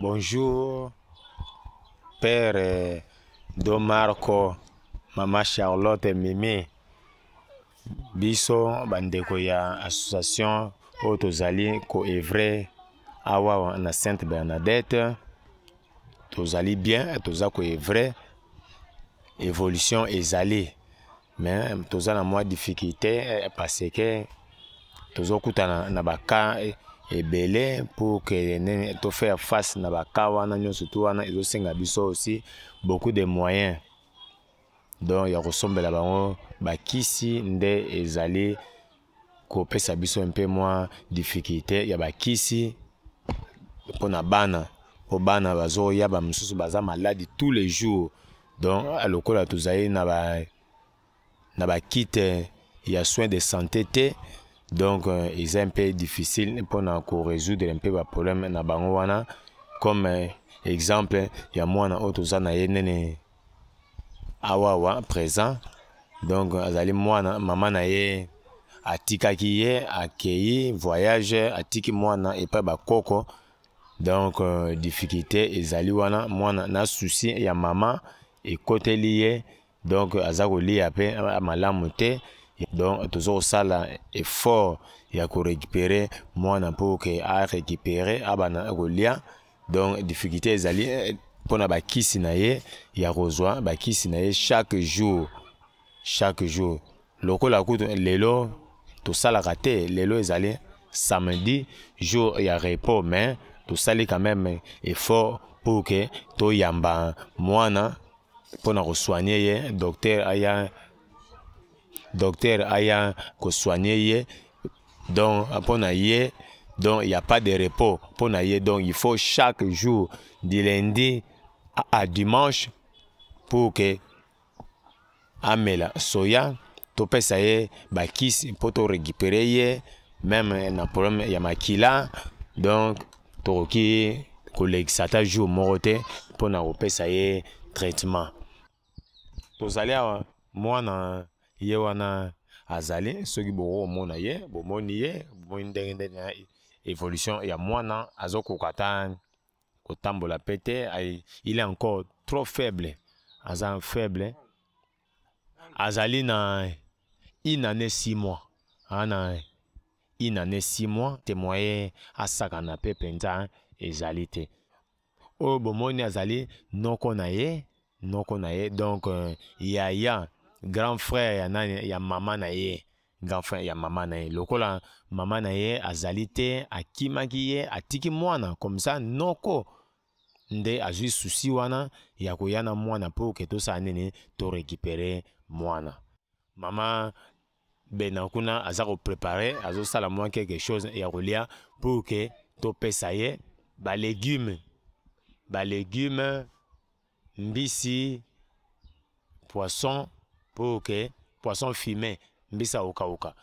Bonjour, Père de Marco, Maman Charlotte et Mimi. Biso, bandeko ya association oyo tozali koevre awa na sainte bernadette tozali bien toza koevre évolution ezali me toza na mwa difficulté eh, parce que tozokutana na baka eh, ebele pour que nene toffaire face na baka wana nyonso tu wana ezosenga biso aussi beaucoup de moyens donc ya kosombela bango bakisi nde ezali kopesa biso mpe mwa difficulté ya bakisi na bana mpo bana bazoya bamosusu baza maladi tous les jours donc lokola tozali na bakite ya soin de santé te donc euh, un peu difficile un peu le problème na bango wana comme euh, exemple ya mwana a moi na ye nene awawa présent donc euh, azali mwana mama na ye atikaki ye akei voyage atiki mwana epai bakoko donc euh, difficulté ezali wana mwana na susi ya mama côté lié donc aza kolia mpe malamu te donc tozosala effort ya korécupere mwana mpo à arécupere abana kolia donc difficulté ezali mpona bakisi na ye ya kozwa bakisi na ye chaque jour chaque jour lokola kutu lelo tosalaka te lelo alliés samedi jour ya repos mais est quand même effort pour ke yamba mwana pour kosoigne ye docteur aya docteur ayant kosoigne ye donc mpo na ye donc il n'y a pas de repos pon aye donc il faut chaque jour du lundi à, dimanche pour que amela soya topesa ye bakis poto torécupere ye même na problème ya makila donc toki collègue ata jour morote pon mpo na ye traitement tozali euh, moi mwana ye wana azali soki mona ye bomoni ye bomoni ndenge ndenge na évolution ya mwana azoko katan kotambola tambola te il est encore trop faible azan faible azali na une année six mois ana na une année six mois témoin ye asakana mpe mpenza ezali te oyo azali noko na ye noko na ye donc euh, yaya grand frère y ya nani y mama na ye grand frère ya mama na ye lokola maman na ye azali atiki mwana ça noko nde azwi souci wana ya koya mwana mpo ke tosala to récupérer mwana mama bena kuna aza azo azosala mwa quelque chose ya kolia mpo ke topesa ye balégume légumes, mbisi poisson mpo oke poisson fumain mbisa okauka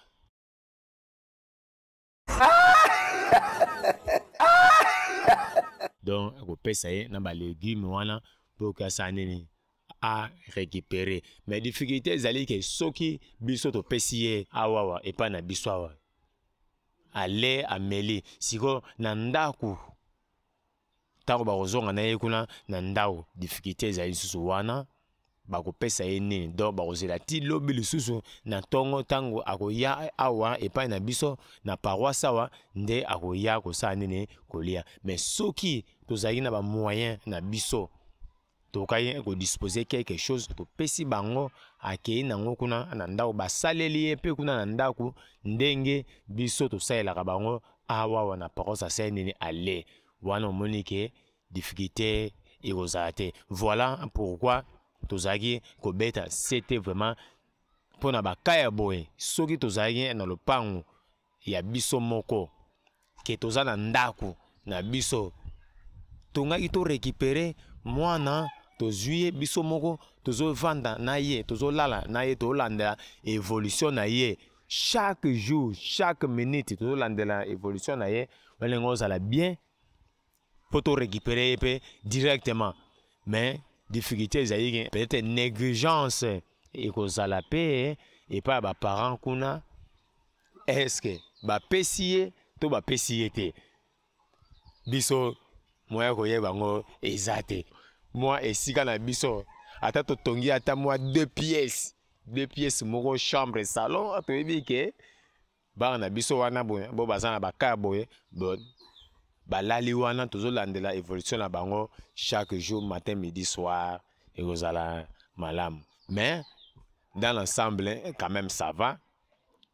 donc akopesa ye na balegume wana mpo oke asala nini arécupéré mais difficulté ezali ke soki biso topesi ye awawa epai na biso awa ale ameli sikoyo na ndako ntango bakozonga na ye kuna na ndako difficulté ezali lisusu wana pesa ye nini do bakozela ti lobi lisusu na tango ako ya awa pa na biso na parwa awa nde ko sa nene kolia me soki tozalaki na moyen na biso tokaki disposer quelque chose pesi bango a na kuna na ndako ba ye pe kuna na ndako ndenge biso tosalelaka bango awa awa na sa sa nini ale wana monique difficulté te voilà pourquoi tozalaki kobeta se c'était vraiment bakaya pan soki tozalaki na lopangu ya biso moko ke toza na na biso ito un mwana to biso moko vanda na ye lala na ye un évolution na ye chaque jour chaque minute la évolution na ye balenge la bien pour récupérer directement mais difficulté peut-être négligence hein. et est mpe epai ya hein. baparent tu eske bapesi ye to bapesi ye te biso suis bah, moi et si quand suis biso ata ata moi deux pièces deux pièces chambre salon tu ke je na biso wana boye bo baza na balali wana tozolandela évolution na bango chaque jour matin midi soir ekozala malamu mais dans l'ensemble hein, quand même ça va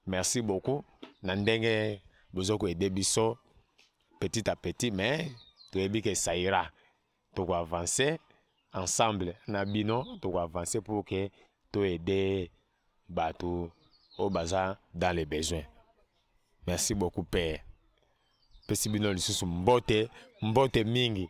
merci beaucoup na ndenge besoin edebiso biso petit à petit mais toyebi que ça ira avancer ensemble na bino avancer pour que to aider bato au bazar dans les besoins merci beaucoup père mpe sibi na lisusu mbote mbote mingi